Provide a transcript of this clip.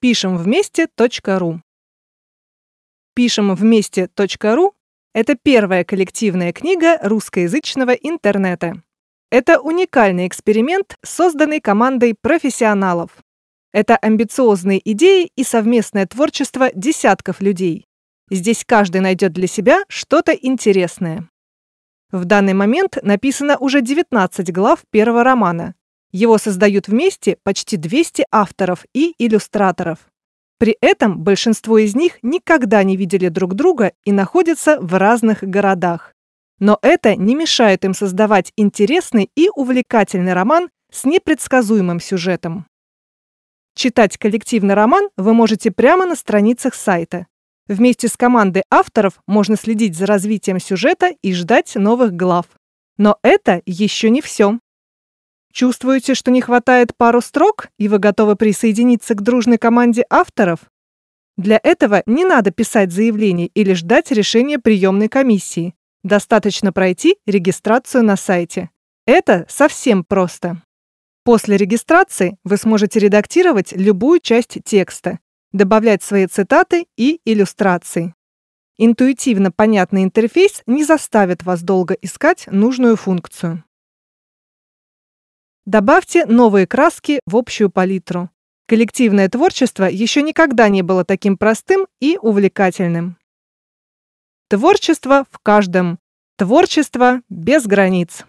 пишем вместе.ру. Пишем вместе.ру это первая коллективная книга русскоязычного интернета. Это уникальный эксперимент, созданный командой профессионалов. Это амбициозные идеи и совместное творчество десятков людей. Здесь каждый найдет для себя что-то интересное. В данный момент написано уже 19 глав первого романа, его создают вместе почти 200 авторов и иллюстраторов. При этом большинство из них никогда не видели друг друга и находятся в разных городах. Но это не мешает им создавать интересный и увлекательный роман с непредсказуемым сюжетом. Читать коллективный роман вы можете прямо на страницах сайта. Вместе с командой авторов можно следить за развитием сюжета и ждать новых глав. Но это еще не все. Чувствуете, что не хватает пару строк, и вы готовы присоединиться к дружной команде авторов? Для этого не надо писать заявление или ждать решения приемной комиссии. Достаточно пройти регистрацию на сайте. Это совсем просто. После регистрации вы сможете редактировать любую часть текста, добавлять свои цитаты и иллюстрации. Интуитивно понятный интерфейс не заставит вас долго искать нужную функцию. Добавьте новые краски в общую палитру. Коллективное творчество еще никогда не было таким простым и увлекательным. Творчество в каждом. Творчество без границ.